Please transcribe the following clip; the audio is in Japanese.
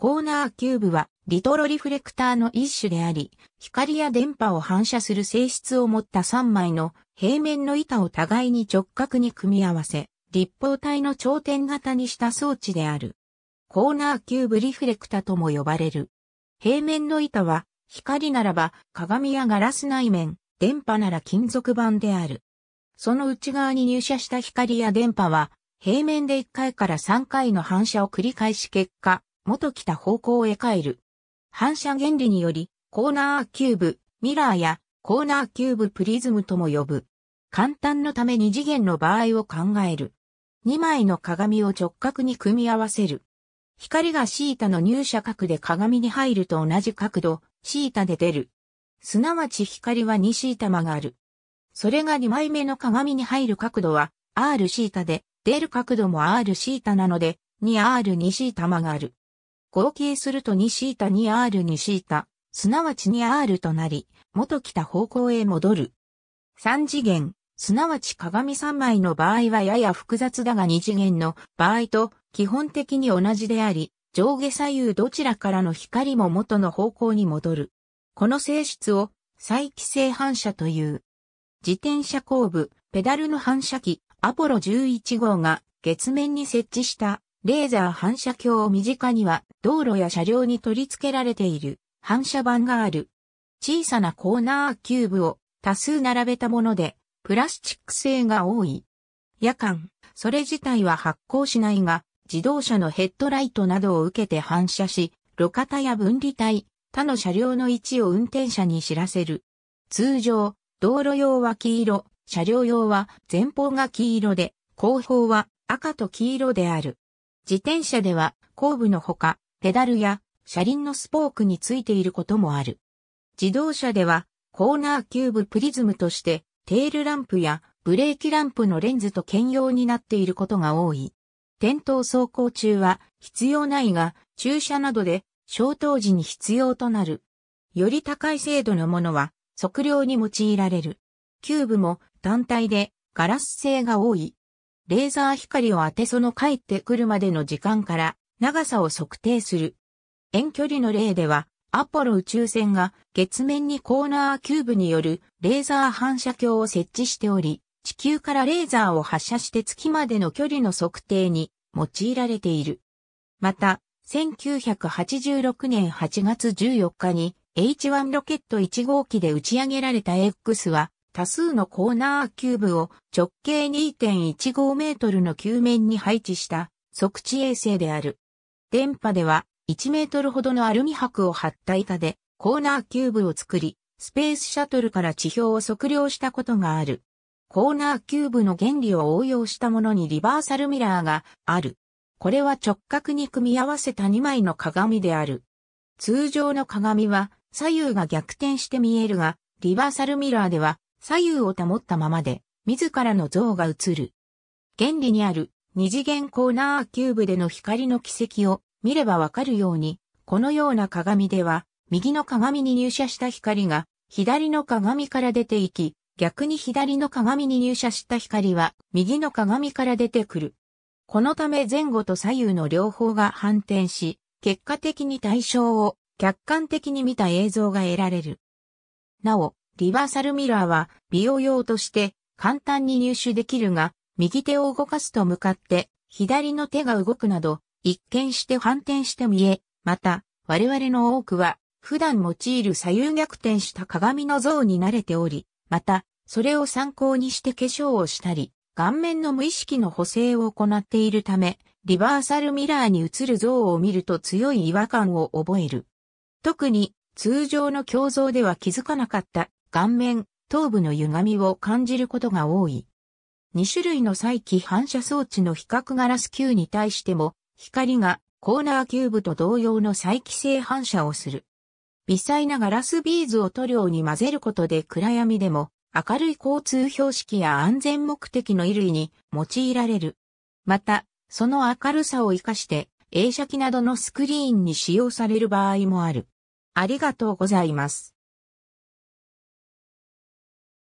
コーナーキューブは、リトロリフレクターの一種であり、光や電波を反射する性質を持った3枚の平面の板を互いに直角に組み合わせ、立方体の頂点型にした装置である。コーナーキューブリフレクタとも呼ばれる。平面の板は、光ならば鏡やガラス内面、電波なら金属板である。その内側に入射した光や電波は、平面で1回から3回の反射を繰り返し結果、元来た方向へ帰る。反射原理により、コーナーキューブ、ミラーやコーナーキューブプリズムとも呼ぶ。簡単のため二次元の場合を考える。2枚の鏡を直角に組み合わせる。光がシータの入射角で鏡に入ると同じ角度、シータで出る。すなわち光は2シータ曲がる。それが2枚目の鏡に入る角度は R シータで、出る角度も R シータなので、2R2 シータ曲がる。合計すると 2θ2r2θ、すなわち 2r となり、元来た方向へ戻る。3次元、すなわち鏡3枚の場合はやや複雑だが2次元の場合と基本的に同じであり、上下左右どちらからの光も元の方向に戻る。この性質を再帰性反射という。自転車後部、ペダルの反射器、アポロ11号が月面に設置したレーザー反射鏡を身近には道路や車両に取り付けられている反射板がある。小さなコーナーキューブを多数並べたもので、プラスチック製が多い。夜間、それ自体は発光しないが、自動車のヘッドライトなどを受けて反射し、路肩や分離帯、他の車両の位置を運転者に知らせる。通常、道路用は黄色、車両用は前方が黄色で、後方は赤と黄色である。自転車では後部のほか、ペダルや車輪のスポークについていることもある。自動車ではコーナーキューブプリズムとしてテールランプやブレーキランプのレンズと兼用になっていることが多い。点灯走行中は必要ないが、駐車などで消灯時に必要となる。より高い精度のものは測量に用いられる。キューブも単体でガラス製が多い。レーザー光を当てその帰ってくるまでの時間から長さを測定する。遠距離の例では、アポロ宇宙船が月面にコーナーキューブによるレーザー反射鏡を設置しており、地球からレーザーを発射して月までの距離の測定に用いられている。また、1986年8月14日に H1 ロケット1号機で打ち上げられた X は多数のコーナーキューブを直径2.15メートルの球面に配置した測地衛星である。電波では1メートルほどのアルミ箔を張った板でコーナーキューブを作り、スペースシャトルから地表を測量したことがある。コーナーキューブの原理を応用したものにリバーサルミラーがある。これは直角に組み合わせた2枚の鏡である。通常の鏡は左右が逆転して見えるが、リバーサルミラーでは左右を保ったままで、自らの像が映る。原理にある二次元コーナーキューブでの光の軌跡を見ればわかるように、このような鏡では、右の鏡に入射した光が、左の鏡から出ていき、逆に左の鏡に入射した光は、右の鏡から出てくる。このため前後と左右の両方が反転し、結果的に対象を客観的に見た映像が得られる。なお、リバーサルミラーは美容用として簡単に入手できるが、右手を動かすと向かって左の手が動くなど、一見して反転して見え、また、我々の多くは、普段用いる左右逆転した鏡の像に慣れており、また、それを参考にして化粧をしたり、顔面の無意識の補正を行っているため、リバーサルミラーに映る像を見ると強い違和感を覚える。特に、通常の胸像では気づかなかった顔面、頭部の歪みを感じることが多い。2種類の再起反射装置の比較ガラス球に対しても、光がコーナーキューブと同様の再起性反射をする。微細なガラスビーズを塗料に混ぜることで暗闇でも明るい交通標識や安全目的の衣類に用いられる。また、その明るさを活かして映写機などのスクリーンに使用される場合もある。ありがとうございます。